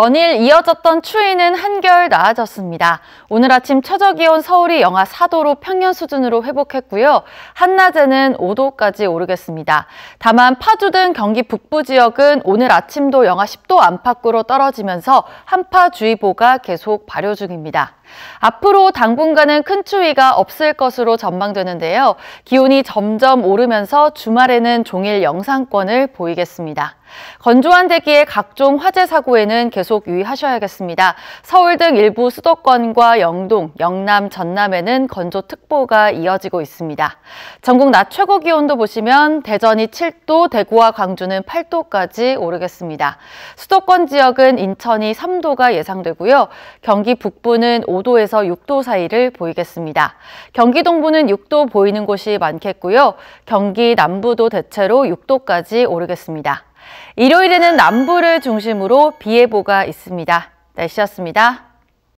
연일 이어졌던 추위는 한결 나아졌습니다. 오늘 아침 최저 기온 서울이 영하 4도로 평년 수준으로 회복했고요. 한낮에는 5도까지 오르겠습니다. 다만 파주 등 경기 북부 지역은 오늘 아침도 영하 10도 안팎으로 떨어지면서 한파주의보가 계속 발효 중입니다. 앞으로 당분간은 큰 추위가 없을 것으로 전망되는데요. 기온이 점점 오르면서 주말에는 종일 영상권을 보이겠습니다. 건조한 대기에 각종 화재 사고에는 계속 계속 유의하셔야겠습니다. 서울 등 일부 수도권과 영동, 영남, 전남에는 건조특보가 이어지고 있습니다. 전국 낮 최고 기온도 보시면 대전이 7도, 대구와 광주는 8도까지 오르겠습니다. 수도권 지역은 인천이 3도가 예상되고요. 경기 북부는 5도에서 6도 사이를 보이겠습니다. 경기 동부는 6도 보이는 곳이 많겠고요. 경기 남부도 대체로 6도까지 오르겠습니다. 일요일에는 남부를 중심으로 비 예보가 있습니다. 날씨였습니다.